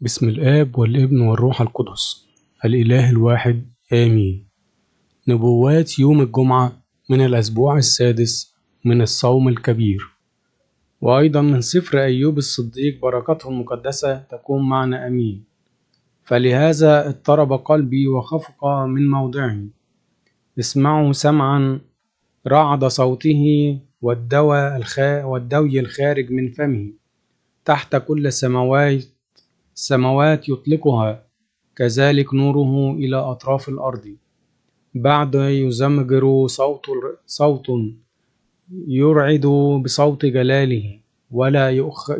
بسم الآب والابن والروح القدس الإله الواحد آمين نبوات يوم الجمعة من الأسبوع السادس من الصوم الكبير وأيضا من سفر أيوب الصديق بركته المقدسة تكون معنا أمين فلهذا اضطرب قلبي وخفق من موضعه اسمعوا سمعا رعد صوته والدوى الخ... والدوي الخارج من فمه تحت كل السماوات السماوات يطلقها كذلك نوره إلى أطراف الأرض بعد يزمجر صوت صوت يرعد بصوت جلاله ولا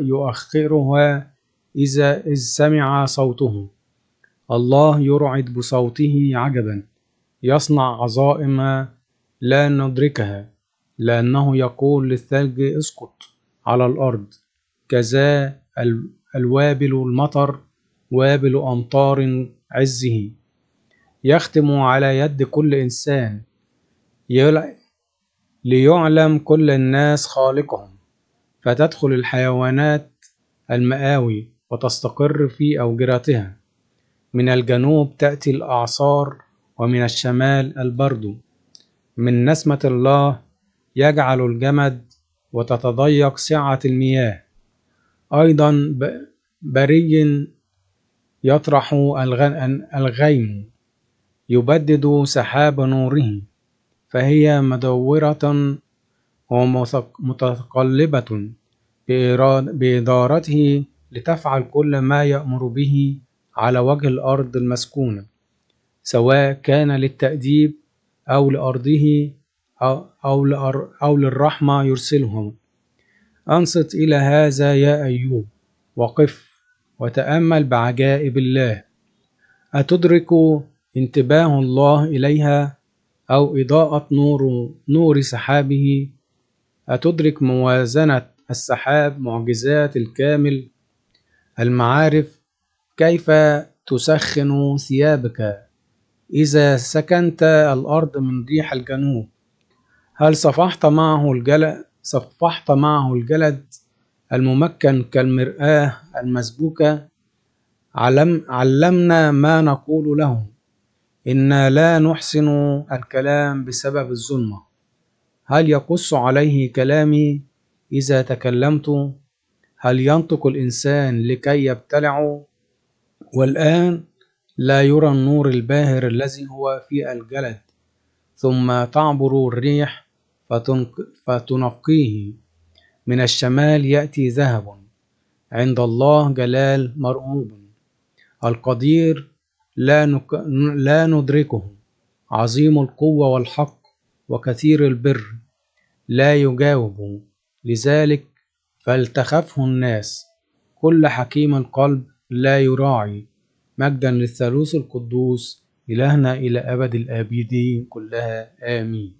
يؤخرها إذا إذ سمع صوته الله يرعد بصوته عجبا يصنع عظائم لا ندركها لأنه يقول للثلج اسقط على الأرض كذا الوابل المطر وابل أمطار عزه يختم على يد كل إنسان ليعلم كل الناس خالقهم فتدخل الحيوانات المآوي وتستقر في أوجرتها من الجنوب تأتي الأعصار ومن الشمال البرد من نسمة الله يجعل الجمد وتتضيق سعة المياه أيضا بري يطرح الغيم يبدد سحاب نوره فهي مدورة ومتقلبة بإدارته لتفعل كل ما يأمر به على وجه الأرض المسكونة سواء كان للتأديب أو لأرضه أو, أو للرحمة يرسلهم أنصت إلى هذا يا أيوب وقف وتأمل بعجائب الله أتدرك انتباه الله إليها أو إضاءة نور نور سحابه أتدرك موازنة السحاب معجزات الكامل المعارف كيف تسخن ثيابك إذا سكنت الأرض من ريح الجنوب هل صفحت معه الجلأ صفحت معه الجلد الممكن كالمرآة المسبوكة علم علمنا ما نقول له إنا لا نحسن الكلام بسبب الظلمة هل يقص عليه كلامي إذا تكلمت هل ينطق الإنسان لكي يبتلع والآن لا يرى النور الباهر الذي هو في الجلد ثم تعبر الريح فتنقيه من الشمال يأتي ذهب عند الله جلال مرؤوب القدير لا, نك... لا ندركه عظيم القوة والحق وكثير البر لا يجاوب لذلك فلتخفه الناس كل حكيم القلب لا يراعي مجدا للثالوث القدوس إلهنا إلى أبد الآبدين كلها آمين